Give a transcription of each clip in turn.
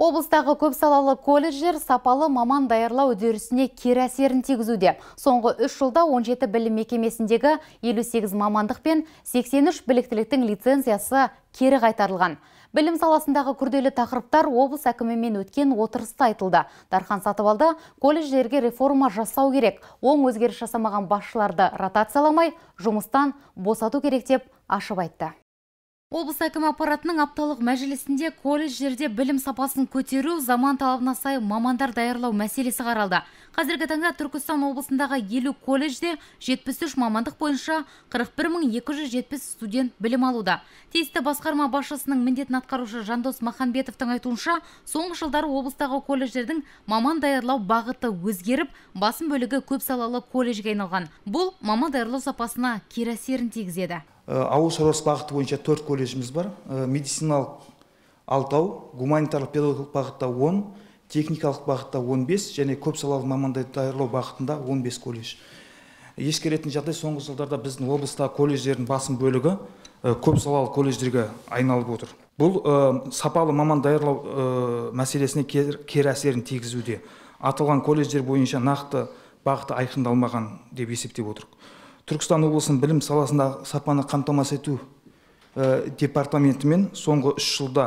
Облыстағы көпсалалы колледждер сапалы маман даярлау үдерісіне кері әсерін тигізуде. Соңғы үш жылда 17 білім мекемесіндегі 58 мамандық пен 83 біліктіліктің лицензиясы кері қайтарылған. Білім саласындағы күрделі тақырыптар облыс әкімімен өткен отырыста айтылды. Дархан Сатыбалды колледждерге реформа жасау керек. Оң өзгеріс жасамаған басшыларды ротацияламай, жұмыстан босату керек деп ашып айтты облыс әкімі аппаратының апталық мәжілісінде колледждерде білім сапасын көтеру заман талабына сай мамандар даярлау мәселесі қаралды қазіргі таңда түркістан облысындағы елу колледжде 73 мамандық бойынша 41270 студент білім алуда тиісті басқарма басшысының міндетін атқарушы жандос маханбетовтің айтуынша соңғы жылдары облыстағы колледждердің маман даярлау бағыты өзгеріп басым бөлігі көпсалалы колледжге айналған бұл маман даярлау сапасына кері әсерін тигізеді Э, ауыл шаруашылық бағыты бойынша төрт колледжіміз бар э, медициналық алтау гуманитарлық педагогикалық бағытта он техникалық бағытта 15 және көп салалы мамандар даярлау бағытында 15 колледж ескеретін жағдай соңғы жылдарда біздің облыстағы колледждердің басым бөлігі э, көп салалы колледждерге айналып отыр бұл сапалы маман даярлау мәселесіне кері, кер әсерін тигізуде аталған колледждер бойынша нақты бағыты айқындалмаған деп есептеп отырмық түркістан облысының білім саласындағы сапаны қамтамасыз ету э, департаментімен соңғы үш жылда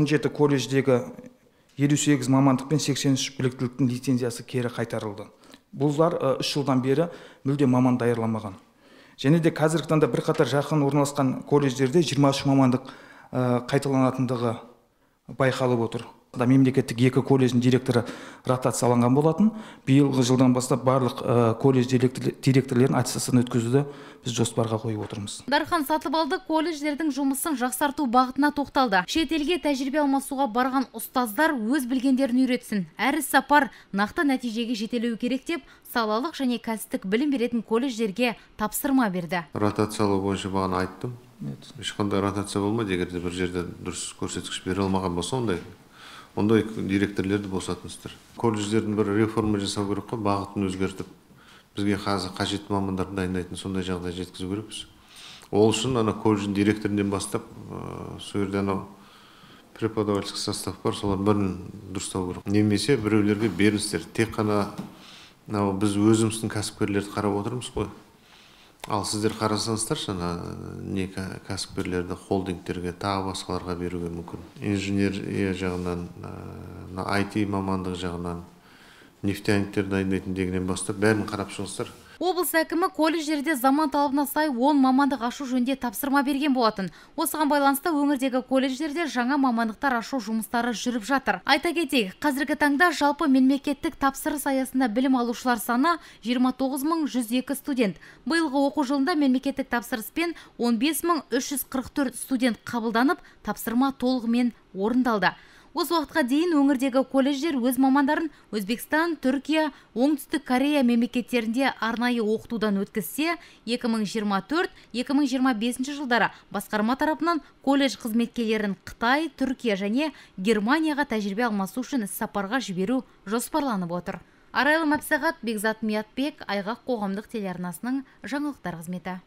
17 колледждегі 58 мамандық пен 83 біліктіліктің лицензиясы кері қайтарылды бұлар э, үш жылдан бері мүлде маман даярламаған және де қазіргі таңда бірқатар жақын орналасқан колледждерде 23 мамандық э, қайталанатындығы байқалып отыр мемлекеттік екі колледждің директоры ротацияланған болатын биылғы жылдан бастап барлық ә, колледж директорларын аттестациядан өткізуді біз жоспарға қойып отырмыз дархан сатыбалды колледждердің жұмысын жақсарту бағытына тоқталды шетелге тәжірибе алмасуға барған ұстаздар өз білгендерін үйретсін әр сапар нақты нәтижеге жетелеу керек деп салалық және кәсіптік білім беретін колледждерге тапсырма берді ротациялау бойынша бағана айттым ешқандай ротация болмайды егер де бір жерде дұрыс көрсеткіш бере алмаған болса ондай ондай директорлерді босатыңыздар колледждердің бір реформа жасау керек қой бағытын өзгертіп бізге қазір қажетті мамандарды дайындайтын сондай жағдай жеткізу керекпіз ол үшін ана колледждің директорынан бастап ә, сол жерде анау преподавательский состав бар солардың бірін дұрыстау керек немесе біреулерге беріңіздер тек қана мынау біз өзіміздің кәсіпкерлерді қарап отырмыз ғой ал сіздер қарасаңыздаршы ана не кәсіпкерлерді холдингтерге тағы басқаларға беруге мүмкін инженерия э, жағынан мына э, айти мамандығы жағынан нефтяниктер дайындайтын дегеннен бастап бәрін қарап шығыңыздар облыс әкімі колледждерде заман талабына сай 10 мамандық ашу жөнінде тапсырма берген болатын осыған байланысты өңірдегі колледждерде жаңа мамандықтар ашу жұмыстары жүріп жатыр айта кетейік қазіргі таңда жалпы мемлекеттік тапсырыс аясында білім алушылар саны 29102 студент биылғы оқу жылында мемлекеттік тапсырыспен 15344 студент қабылданып тапсырма толығымен орындалды Осы уақытқа дейін өңірдегі колледждер өз мамандарын Өзбекстан, Түркия, Оңтүстік Корея мемлекеттерінде арнайы оқытудан өткізсе, 2024-2025 жылдары басқарма тарапынан колледж қызметкерлерін Қытай, Түркия және Германияға тәжірибе алмасу үшін сапарға жіберу жоспарланып отыр. Арайлы Мапсағат, Бекзат Миятбек, Айғақ қоғамдық телеарнасының жаңалықтар қызметі.